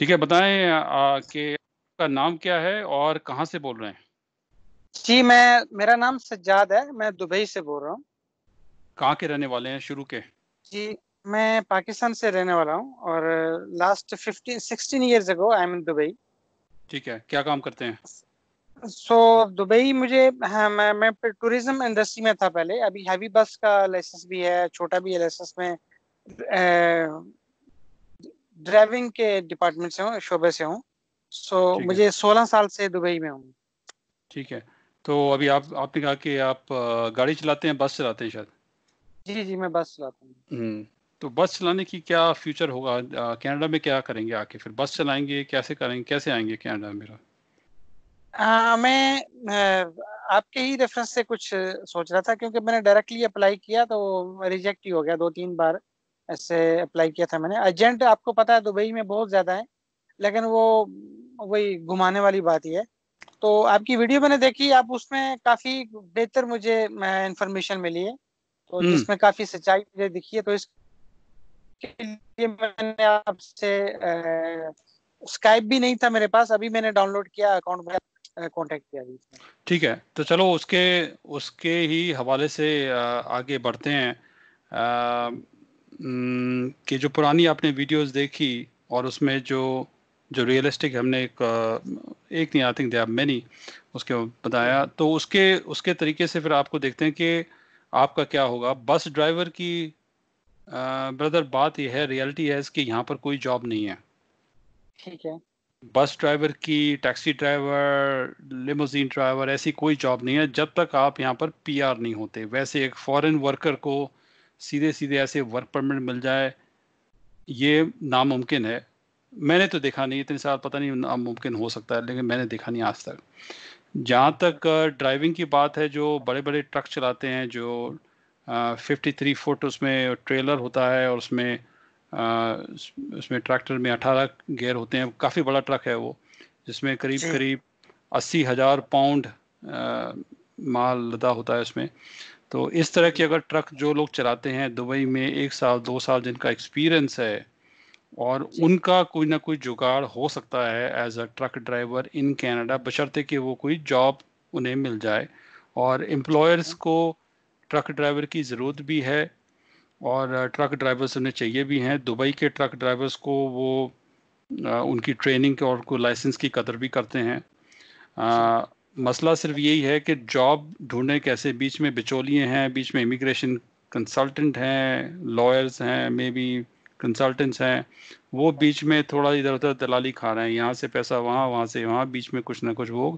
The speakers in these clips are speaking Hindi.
ठीक है बताएं कि आपका नाम क्या है और कहाँ से बोल रहे हैं जी मैं मेरा नाम सज्जाद है मैं दुबई से बोल रहा हूँ कहाँ के रहने वाले हैं शुरू के जी मैं पाकिस्तान से रहने वाला हूँ और last fifteen sixteen years ago I am in Dubai ठीक है क्या काम करते हैं सो so, दुबई मुझे हाँ, मैं मैं टूरिज्म इंडस्ट्री में था पहले अभी हैवी बस का लाइसेंस भी है छोटा भी है लाइसेंस में ड्राइविंग के डिपार्टमेंट से हूँ शोबे से हूँ सो so, मुझे सोलह साल से दुबई में हूँ ठीक है तो अभी आप आपने कहा कि आप गाड़ी चलाते हैं बस चलाते हैं शायद जी जी मैं बस चलाता हूँ हम्म। तो बस चलाने की क्या फ्यूचर होगा कनाडा में क्या करेंगे आके फिर बस चलाएंगे कैसे करेंगे कैसे आएंगे कनाडा मेरा मैं आपके ही रेफरेंस से कुछ सोच रहा था क्योंकि मैंने डायरेक्टली अप्लाई किया तो रिजेक्ट ही हो गया दो तीन बार से अप्लाई किया था मैंने एजेंट आपको पता है दुबई में बहुत ज़्यादा है लेकिन वो वही घुमाने वाली बात ही है तो आपकी वीडियो मैंने देखी आप उसमें काफ़ी बेहतर मुझे इंफॉर्मेशन मिली है तो हम्म। जिसमें काफ़ी सच्चाई मुझे दिखी है तो इस मैंने आपसे स्काइप भी नहीं था मेरे पास अभी मैंने डाउनलोड किया अकाउंट में कांटेक्ट किया ठीक है तो चलो उसके उसके ही हवाले से आगे बढ़ते हैं कि जो पुरानी आपने वीडियोस देखी और उसमें जो जो रियलिस्टिक हमने एक एक नहीं I think they are many उसके बताया तो उसके उसके तरीके से फिर आपको देखते हैं कि आपका क्या होगा बस ड्राइवर की ब्रदर बात यह है रियलिटी है इसकी यहाँ पर कोई जॉब नहीं है ठीक है बस ड्राइवर की टैक्सी ड्राइवर लिमोजीन ड्राइवर ऐसी कोई जॉब नहीं है जब तक आप यहाँ पर पीआर नहीं होते वैसे एक फॉरेन वर्कर को सीधे सीधे ऐसे वर्क परमिट मिल जाए ये नामुमकिन है मैंने तो देखा नहीं इतने साल पता नहीं नामुमकिन हो सकता है लेकिन मैंने देखा नहीं आज तक जहाँ तक ड्राइविंग की बात है जो बड़े बड़े ट्रक चलाते हैं जो फिफ्टी थ्री फुट उसमें ट्रेलर होता है और उसमें उसमें ट्रैक्टर में अठारह गेयर होते हैं काफ़ी बड़ा ट्रक है वो जिसमें करीब करीब अस्सी हज़ार पाउंड माल लदा होता है उसमें तो इस तरह की अगर ट्रक जो लोग चलाते हैं दुबई में एक साल दो साल जिनका एक्सपीरियंस है और उनका कोई ना कोई जुगाड़ हो सकता है as a truck driver in Canada बशर्ते कि वो कोई जॉब उन्हें मिल जाए और एम्प्लॉयर्स को ट्रक ड्राइवर की ज़रूरत भी है और ट्रक ड्राइवर्स उन्हें चाहिए भी हैं दुबई के ट्रक ड्राइवर्स को वो उनकी ट्रेनिंग और उनको लाइसेंस की कदर भी करते हैं मसला सिर्फ यही है कि जॉब ढूंढने कैसे बीच में बिचौलिए हैं बीच में इमिग्रेशन कंसल्टेंट हैं लॉयर्स हैं मे बी कंसल्टेंट्स हैं वो बीच में थोड़ा इधर उधर दलाली खा रहे हैं यहाँ से पैसा वहाँ वहाँ से वहाँ बीच में कुछ ना कुछ वो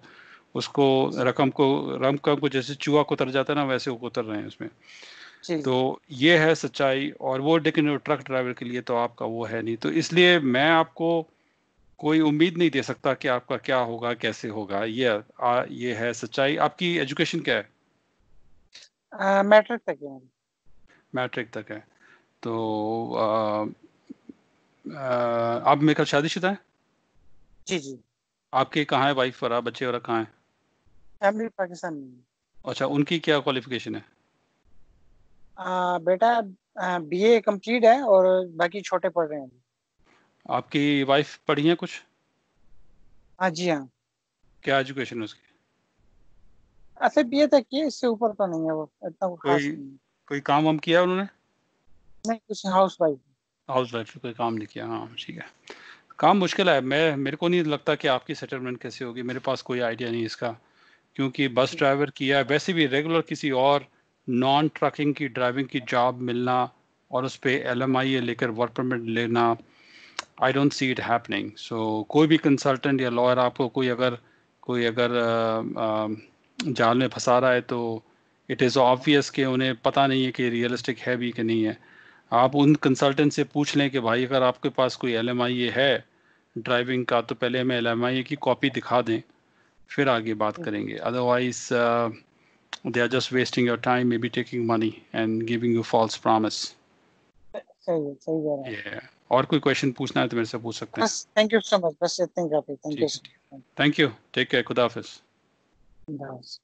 उसको रकम को रकम को जैसे चूहा को उतर जाता है ना वैसे वो उतर रहे हैं उसमें तो ये है सच्चाई और वो लेकिन ट्रक ड्राइवर के लिए तो आपका वो है नहीं तो इसलिए मैं आपको कोई उम्मीद नहीं दे सकता कि आपका क्या होगा कैसे होगा ये आ, ये है सच्चाई आपकी एजुकेशन क्या है मैट्रिक तक है मैट्रिक तक है तो आप मेरे ख्याल शादीशुदा है जी जी आपके कहाँ है वाइफ वगैरह बच्चे वगैरह कहाँ है फैमिली पाकिस्तान में अच्छा उनकी क्या क्वालिफिकेशन है आ, बेटा बीए कंप्लीट है और बाकी छोटे पढ़ रहे हैं आपकी वाइफ पढ़ी है कुछ हाँ जी हाँ क्या एजुकेशन है उसकी अच्छा बीए तक किया इससे ऊपर तो नहीं है वो इतना कोई खास नहीं। कोई काम वाम किया उन्होंने नहीं कुछ हाउस वाइफ हाउस वाइफ कोई काम नहीं किया हाँ ठीक है काम मुश्किल है मैं मेरे को नहीं लगता कि आपकी सेटलमेंट कैसे होगी मेरे पास कोई आइडिया नहीं इसका क्योंकि बस ड्राइवर किया है वैसे भी रेगुलर किसी और नॉन ट्रकिंग की ड्राइविंग की जॉब मिलना और उस पर एल एम आई लेकर वर्क परमिट लेना I don't see it happening so कोई भी कंसल्टेंट या लॉयर आपको कोई अगर कोई अगर जाल में फंसा रहा है तो इट इज़ ऑब्वियस कि उन्हें पता नहीं है कि रियलिस्टिक है भी कि नहीं है आप उन कंसल्टेंट से पूछ लें कि भाई अगर आपके पास कोई एल है ड्राइविंग का तो पहले हमें एल की कॉपी दिखा दें फिर आगे बात हम्म। करेंगे otherwise they are just wasting your time may be taking money and giving you false promise सही सही कह रहे हैं और कोई क्वेश्चन पूछना है तो मेरे से पूछ सकते हैं थैंक यू सो मच बस इतना काफी thank you thank you take care खुदा हाफिज